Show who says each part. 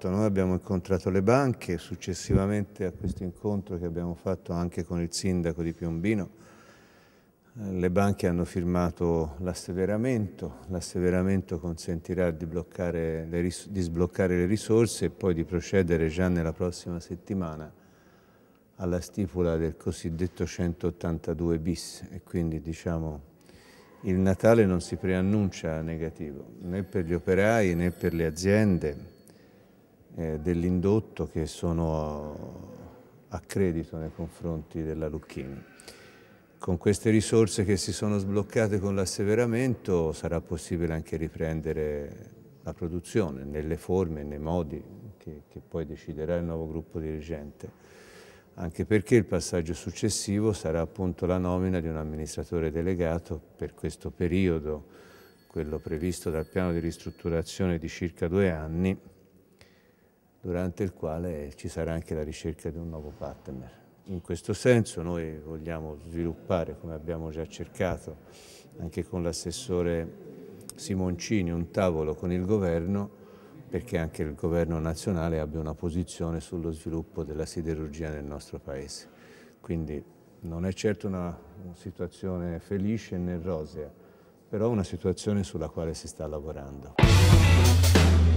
Speaker 1: fatto. Noi abbiamo incontrato le banche, successivamente a questo incontro che abbiamo fatto anche con il sindaco di Piombino, eh, le banche hanno firmato l'asseveramento, l'asseveramento consentirà di, le di sbloccare le risorse e poi di procedere già nella prossima settimana alla stipula del cosiddetto 182 bis e quindi diciamo il Natale non si preannuncia negativo né per gli operai né per le aziende eh, dell'indotto che sono a credito nei confronti della Lucchini. Con queste risorse che si sono sbloccate con l'asseveramento sarà possibile anche riprendere la produzione nelle forme, e nei modi che, che poi deciderà il nuovo gruppo dirigente anche perché il passaggio successivo sarà appunto la nomina di un amministratore delegato per questo periodo, quello previsto dal piano di ristrutturazione di circa due anni, durante il quale ci sarà anche la ricerca di un nuovo partner. In questo senso noi vogliamo sviluppare, come abbiamo già cercato, anche con l'assessore Simoncini, un tavolo con il governo perché anche il governo nazionale abbia una posizione sullo sviluppo della siderurgia nel nostro paese. Quindi non è certo una, una situazione felice né rosea, però una situazione sulla quale si sta lavorando.